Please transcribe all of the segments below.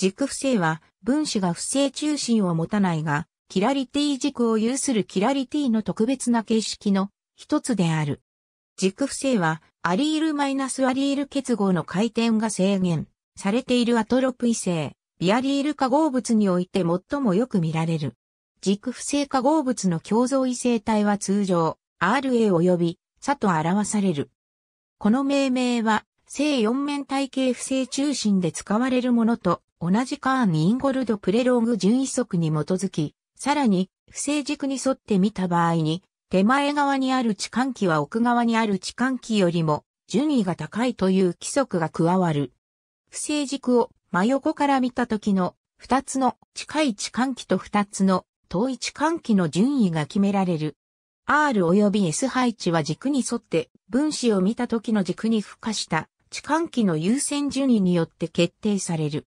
軸不正は分子が不正中心を持たないが、キラリティ軸を有するキラリティの特別な形式の一つである。軸不正はアリールマイナスアリール結合の回転が制限されているアトロプ異性、ビアリール化合物において最もよく見られる。軸不正化合物の共造異性体は通常 RA 及び差と表される。この命名は正四面体系不正中心で使われるものと同じカーン・インゴルド・プレローグ順位則に基づき、さらに、不正軸に沿って見た場合に、手前側にある置換器は奥側にある置換器よりも順位が高いという規則が加わる。不正軸を真横から見た時の2つの近い置換器と2つの遠い置換器の順位が決められる。R 及び S 配置は軸に沿って分子を見た時の軸に付加した置換器の優先順位によって決定される。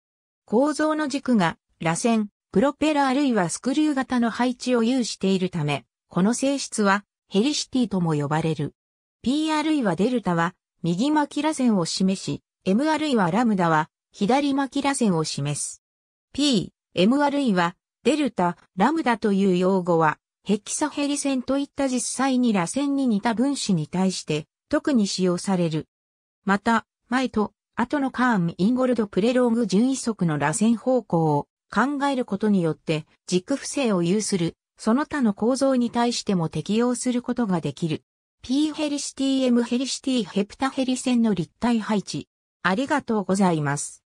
構造の軸が、螺旋、プロペラあるいはスクリュー型の配置を有しているため、この性質はヘリシティとも呼ばれる。P あるいはデルタは右巻き螺旋を示し、M あるいはラムダは左巻き螺旋を示す。P、M あるいはデルタ、ラムダという用語は、ヘキサヘリ線といった実際に螺旋に似た分子に対して特に使用される。また、前と後のカーン・インゴルド・プレローグ順位則の螺旋方向を考えることによって軸不正を有する、その他の構造に対しても適用することができる。P ヘリシティ M ヘリシティヘプタヘリ線の立体配置。ありがとうございます。